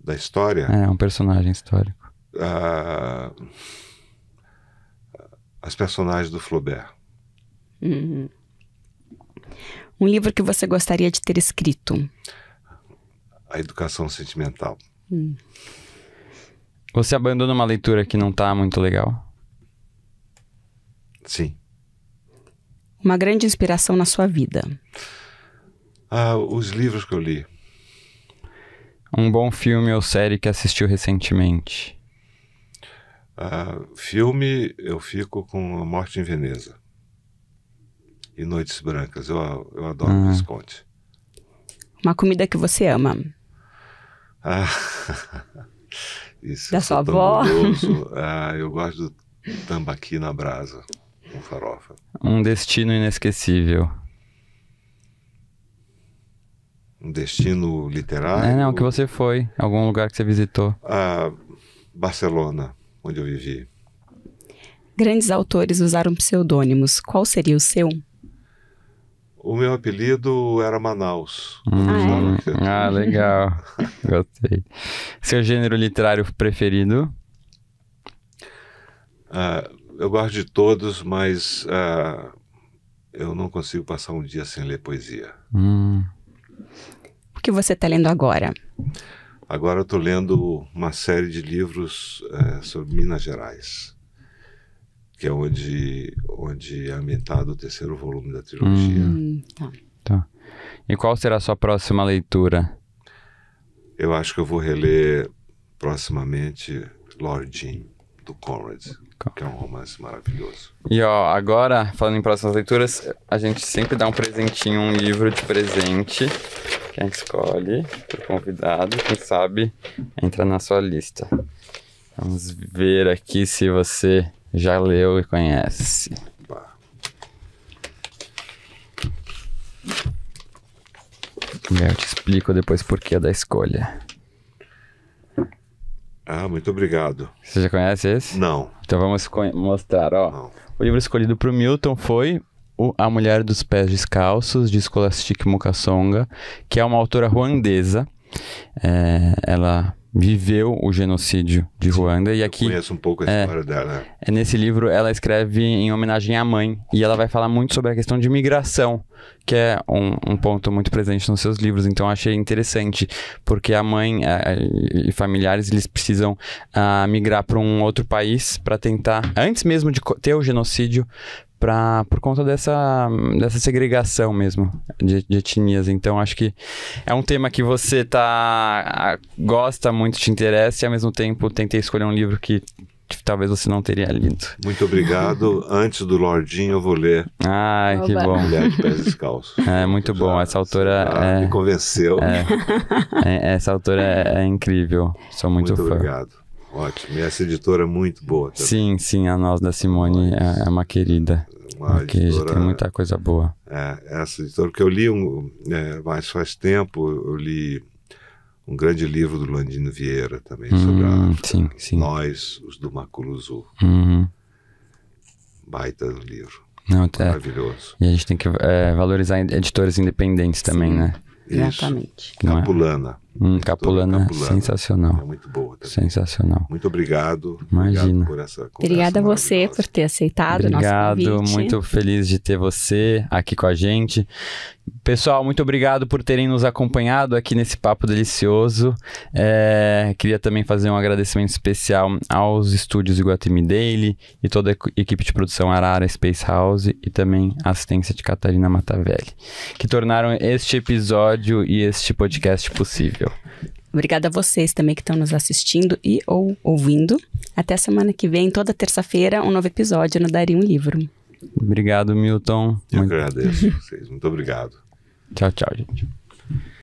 Da história? É, um personagem histórico. Uh, as personagens do Flaubert. Uhum. Um livro que você gostaria de ter escrito? A Educação Sentimental. Hum. Você abandona uma leitura que não está muito legal? Sim. Uma grande inspiração na sua vida? Ah, os livros que eu li. Um bom filme ou série que assistiu recentemente? Ah, filme, eu fico com A Morte em Veneza e Noites Brancas. Eu, eu adoro ah. Visconde. Uma comida que você ama. Ah, *laughs* isso da sua avó. *laughs* Ah, eu gosto do tambaqui na brasa, com farofa. Um destino inesquecível. Um destino literário? É, não, que você foi, algum lugar que você visitou. Ah, Barcelona, onde eu vivi. Grandes autores usaram pseudônimos. Qual seria o seu? O meu apelido era Manaus. Hum, ah, legal. *laughs* Gostei. Seu gênero literário preferido? Uh, eu gosto de todos, mas uh, eu não consigo passar um dia sem ler poesia. Hum. O que você está lendo agora? Agora eu estou lendo uma série de livros uh, sobre Minas Gerais que é onde, onde é ambientado o terceiro volume da trilogia. Hum. hum, tá. tá. E qual será a sua próxima leitura? Eu acho que eu vou reler proximamente Lord Jean, do Conrad, que é um romance maravilhoso. E ó, agora, falando em próximas leituras, a gente sempre dá um presentinho, um livro de presente. Quem escolhe, o convidado, quem sabe, entra na sua lista. Vamos ver aqui se você já leu e conhece. Eu te explico depois o porquê da escolha. Ah, muito obrigado. Você já conhece esse? Não. Então vamos mostrar, ó. Não. O livro escolhido para o Milton foi o A Mulher dos Pés Descalços, de Scholastic Mukasonga, que é uma autora ruandesa. É, ela viveu o genocídio de Ruanda e aqui conheço um pouco a é, história é, dela. É nesse livro ela escreve em homenagem à mãe e ela vai falar muito sobre a questão de migração, que é um, um ponto muito presente nos seus livros. Então achei interessante porque a mãe a, é, e familiares eles precisam a, ah, migrar para um outro país para tentar antes mesmo de ter o genocídio pra, por conta dessa, dessa segregação mesmo de, de, etnias. Então, acho que é um tema que você tá gosta muito, te interessa e ao mesmo tempo tentei escolher um livro que talvez você não teria lido. Muito obrigado. *laughs* Antes do Lordinho, eu vou ler. Ai, Oba. que bom. Mulher de Pés Descalços. É, muito já, bom. Essa autora. É, me convenceu. É, é, essa autora é, é, incrível. Sou muito, muito fã. obrigado. Ótimo. E essa editora é muito boa. Também. Sim, sim. A Nós da Simone é, é uma querida uma Aqui editora... tem muita coisa boa. É, essa editora, que eu li, um, é, mas faz tempo, eu li um grande livro do Landino Vieira também hum, sobre a África. Sim, sim. Nós, os do Maculuzu. Uhum. Baita livro. Não, tá. Maravilhoso. E a gente tem que é, valorizar editores independentes também, sim. né? Exatamente. É? Capulana. Um Capulana, Capulana, sensacional. É muito boa também. Sensacional. Muito obrigado. Imagina. Obrigado essa, Obrigada a você por ter aceitado obrigado, o nosso convite. muito feliz de ter você aqui com a gente. Pessoal, muito obrigado por terem nos acompanhado aqui nesse papo delicioso. É, queria também fazer um agradecimento especial aos estúdios Iguatemi Daily e toda a equipe de produção Arara Space House e também a assistência de Catarina Matavelli, que tornaram este episódio e este podcast possível. Raquel. Obrigada a vocês também que estão nos assistindo e ou ouvindo. Até semana que vem, toda terça-feira, um novo episódio no Daria um Livro. Obrigado, Milton. Eu muito... agradeço vocês. Muito obrigado. Tchau, tchau, gente.